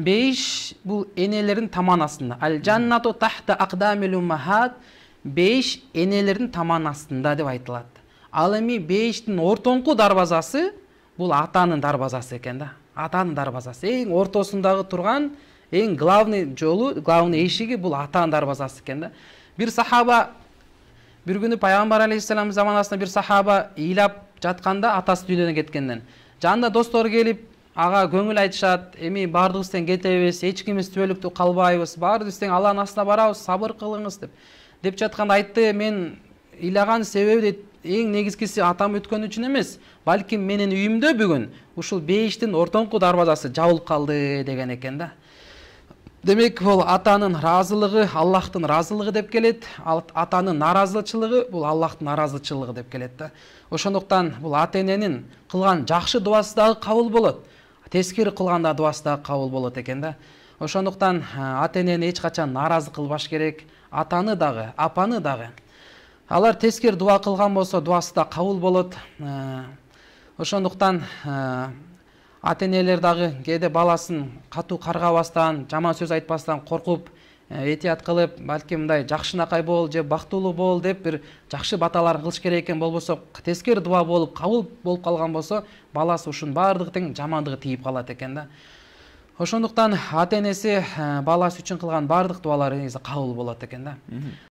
бейш бұл енелердің таманасында ал жаннату тахта ақдамил уммахат бейш енелердің таманасында деп айтылады ал эми бейштің ортоңку дарбазасы бұл атанын дарбазасы екен да атанын дарбазасы ең ортосындағы тұрған ең главный жолу, главный эшиги бұл атанын дарбазасы екен да бір сахаба бір күні пайғамбар алейхисалам заманасында бір сахаба ыйлап жатқанда атасы дүниеден кеткенден. жанында Достор келіп ага көңіл айтышат эми баардыгыбыз тең кетебиз эч кимибиз түбөлүктүү калбайбыз баарыбыз тең алланын астына барабыз сабыр кылыңыз деп деп жатканда айтты мен ыйлаган себеби дейт эң негизгиси атам өткөн үчүн эмес балким менин үйүмдө бүгүн ушул бейиштин ортоңку дарбазасы жабылып калды деген экен да демек бул атанын ыраазылыгы аллахтын ыраазылыгы деп келет ал атанын нааразычылыгы бул аллахтын нааразычылыгы деп келет да ошондуктан бул ата эненин кылган жакшы дубасы дагы кабыл болот тескери кылганда дубасы дагы кабыл болот экен да ошондуктан ата энени эч качан нааразы кылбаш керек атаны дагы апаны дагы алар тескери дуба кылган болсо дубасы да кабыл болот ошондуктан ата энелер дагы кээде баласын катуу каргабастан жаман сөз айтпастан коркуп Э, этият кылып балким мындай жакшынакай бол же бактылуу бол деп бир жакшы баталар кылыш керек экен болбосо тескери дуба болуп кабыл болуп калган болсо баласы ушунун баардыгы тең жамандыгы тийип калат экен да ошондуктан ата энеси э, баласы үчүн кылган баардык дубалары негизи кабыл болот экен да